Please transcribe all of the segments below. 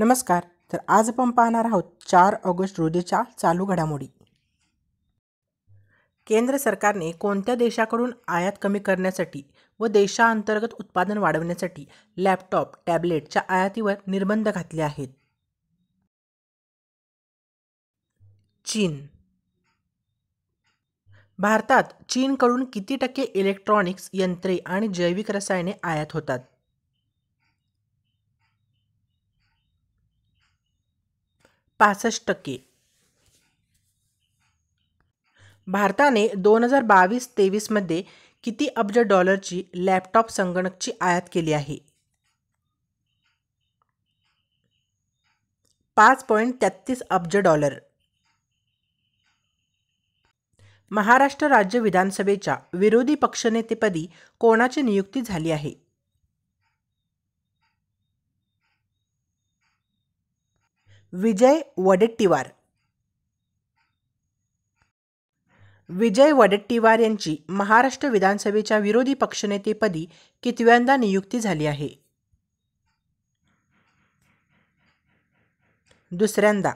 नमस्कार तर आज आपण पाहणार आहोत चार ऑगस्ट रोजीच्या चालू घडामोडी केंद्र सरकारने कोणत्या देशाकडून आयात कमी करण्यासाठी व देशांतर्गत उत्पादन वाढवण्यासाठी लॅपटॉप टॅबलेटच्या आयातीवर निर्बंध घातले आहेत चीन भारतात चीनकडून किती टक्के इलेक्ट्रॉनिक्स यंत्रे आणि जैविक रसायने आयात होतात पासष्ट टक्के भारताने दोन हजार बावीस तेवीसमध्ये किती अब्ज डॉलरची लॅपटॉप संगणकची आयात केली आहे पाच पॉईंट तेहत्तीस अब्ज डॉलर महाराष्ट्र राज्य विधानसभेच्या विरोधी पक्षनेतेपदी कोणाची नियुक्ती झाली आहे विजय वडेट्टीवार विजय वडेट्टीवार यांची महाराष्ट्र विधानसभेच्या विरोधी पक्षनेतेपदी कितव्यांदा नियुक्ती झाली आहे दुसऱ्यांदा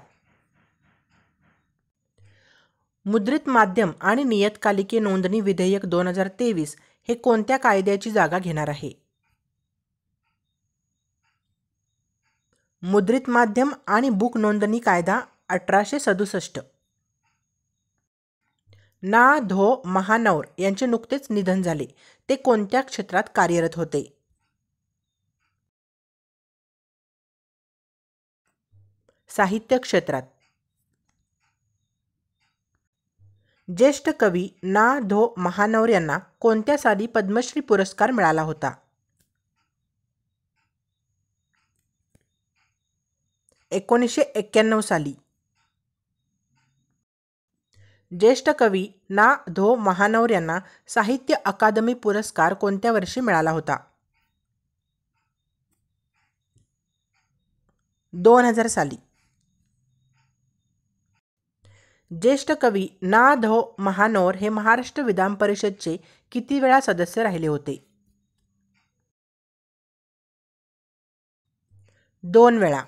मुद्रित माध्यम आणि नियतकालिके नोंदणी विधेयक दोन हजार तेवीस हे कोणत्या कायद्याची जागा घेणार आहे मुद्रित माध्यम आणि बुक नोंदणी कायदा अठराशे सदुसष्ट ना धो महानौर यांचे नुकतेच निधन झाले ते कोणत्या क्षेत्रात कार्यरत होते साहित्य क्षेत्रात ज्येष्ठ कवी ना धो महानौर यांना कोणत्या साली पद्मश्री पुरस्कार मिळाला होता एकोणीसशे एक्क्याण्णव साली ज्येष्ठ कवी ना धो महानौर यांना साहित्य अकादमी पुरस्कार कोणत्या वर्षी मिळाला होता दोन हजार साली ज्येष्ठ कवी ना धो महानोर हे महाराष्ट्र विधान परिषदचे किती वेळा सदस्य राहिले होते दोन वेळा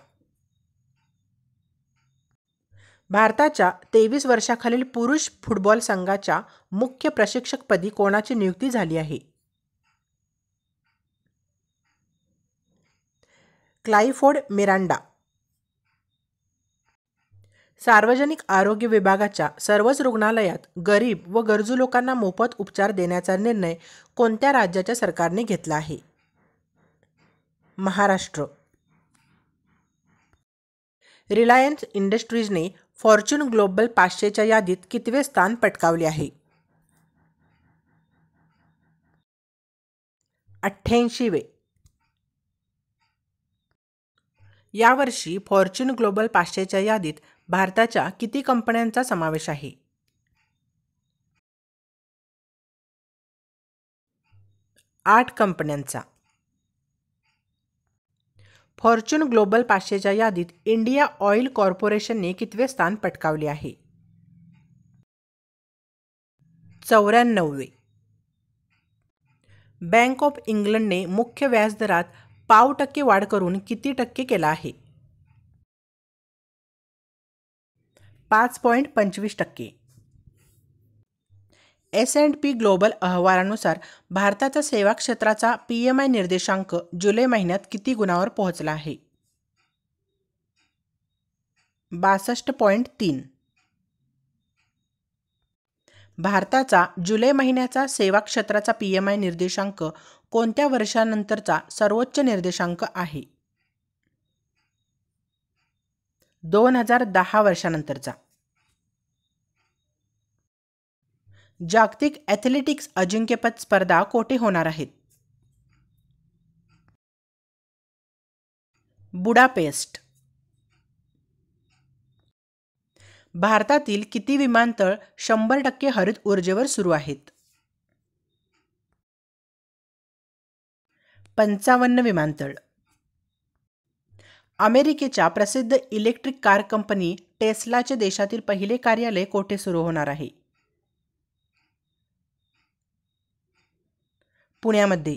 भारताच्या तेवीस वर्षाखालील पुरुष फुटबॉल संघाच्या मुख्य प्रशिक्षकपदी कोणाची नियुक्ती झाली आहे क्लाइफोर्ड मिरांडा सार्वजनिक आरोग्य विभागाच्या सर्वच रुग्णालयात गरीब व गरजू लोकांना मोफत उपचार देण्याचा निर्णय कोणत्या राज्याच्या सरकारने घेतला आहे महाराष्ट्र रिलायन्स इंडस्ट्रीजने फॉर्च्यून ग्लोबल पाचशेच्या यादीत कितवे स्थान पटकावले आहे अठ्ठ्याऐंशीवे यावर्षी फॉर्च्यून ग्लोबल पाचशेच्या यादीत भारताच्या किती कंपन्यांचा समावेश आहे आठ कंपन्यांचा फॉर्च्यून ग्लोबल पाचशेच्या यादीत इंडिया ऑइल कॉर्पोरेशनने कितवे स्थान पटकावले आहे चौऱ्याण्णववे बँक ऑफ इंग्लंडने मुख्य व्याजदरात पाव टक्के वाढ करून किती टक्के केला आहे पाच पॉईंट पंचवीस टक्के एस अँड पी ग्लोबल अहवालानुसार भारताचा सेवा क्षेत्राचा पी एम आय निर्देशांक जुलै महिन्यात किती गुणावर पोहोचला आहे बासष्ट पॉईंट तीन भारताचा जुलै महिन्याचा सेवा क्षेत्राचा पी एम आय निर्देशांक कोणत्या वर्षानंतरचा सर्वोच्च निर्देशांक आहे दोन हजार दहा वर्षानंतरचा जागतिक ॲथलेटिक्स अजिंक्यपद स्पर्धा कोठे होणार आहेत बुडापेस्ट भारतातील किती विमानतळ शंभर टक्के हरित ऊर्जेवर सुरू आहेत पंचावन्न विमानतळ अमेरिकेच्या प्रसिद्ध इलेक्ट्रिक कार कंपनी टेस्लाचे देशातील पहिले कार्यालय कोठे सुरू होणार आहे पुण्यामध्ये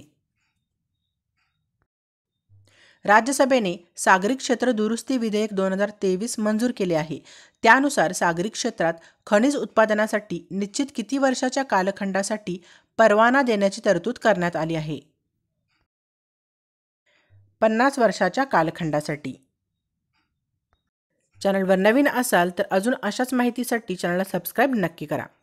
राज्यसभेने सागरी क्षेत्र दुरुस्ती विधेयक दोन हजार तेवीस मंजूर केले आहे त्यानुसार सागरी क्षेत्रात खनिज उत्पादनासाठी निश्चित किती वर्षाच्या कालखंडासाठी परवाना देण्याची तरतूद करण्यात आली आहे पन्नास वर्षाच्या कालखंडासाठी चॅनलवर नवीन असाल तर अजून अशाच माहितीसाठी चॅनलला सबस्क्राईब नक्की करा